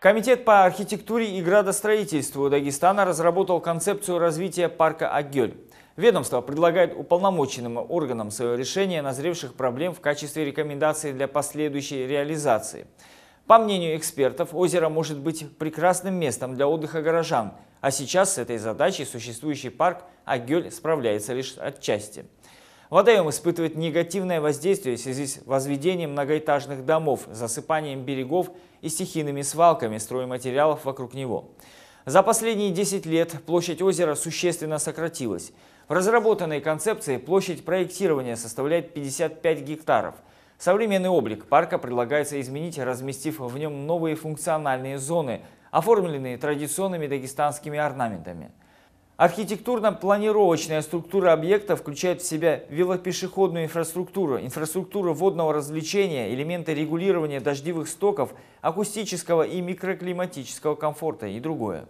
Комитет по архитектуре и градостроительству Дагестана разработал концепцию развития парка Агель. Ведомство предлагает уполномоченным органам свое решение назревших проблем в качестве рекомендации для последующей реализации. По мнению экспертов, озеро может быть прекрасным местом для отдыха горожан, а сейчас с этой задачей существующий парк Агель справляется лишь отчасти. Ладаем испытывает негативное воздействие в связи с возведением многоэтажных домов, засыпанием берегов и стихийными свалками стройматериалов вокруг него. За последние 10 лет площадь озера существенно сократилась. В разработанной концепции площадь проектирования составляет 55 гектаров. Современный облик парка предлагается изменить, разместив в нем новые функциональные зоны, оформленные традиционными дагестанскими орнаментами. Архитектурно-планировочная структура объекта включает в себя велопешеходную инфраструктуру, инфраструктуру водного развлечения, элементы регулирования дождевых стоков, акустического и микроклиматического комфорта и другое.